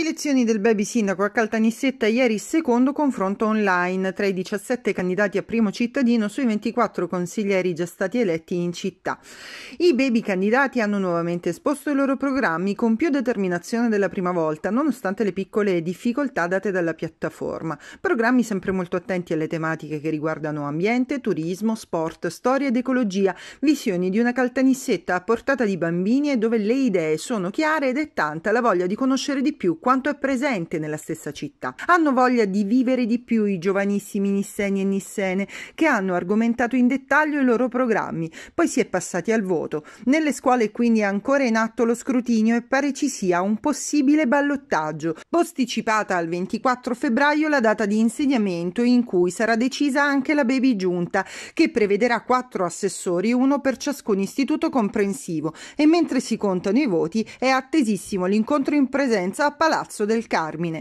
Elezioni del baby sindaco a Caltanissetta ieri secondo confronto online tra i 17 candidati a primo cittadino sui 24 consiglieri già stati eletti in città. I baby candidati hanno nuovamente esposto i loro programmi con più determinazione della prima volta, nonostante le piccole difficoltà date dalla piattaforma. Programmi sempre molto attenti alle tematiche che riguardano ambiente, turismo, sport, storia ed ecologia, visioni di una Caltanissetta a portata di bambini e dove le idee sono chiare ed è tanta la voglia di conoscere di più quanto è presente nella stessa città. Hanno voglia di vivere di più i giovanissimi nisseni e nissene che hanno argomentato in dettaglio i loro programmi, poi si è passati al voto. Nelle scuole quindi è ancora in atto lo scrutinio e pare ci sia un possibile ballottaggio, posticipata al 24 febbraio la data di insegnamento in cui sarà decisa anche la baby giunta, che prevederà quattro assessori, uno per ciascun istituto comprensivo e mentre si contano i voti è attesissimo l'incontro in presenza a Palazzo Palazzo del Carmine.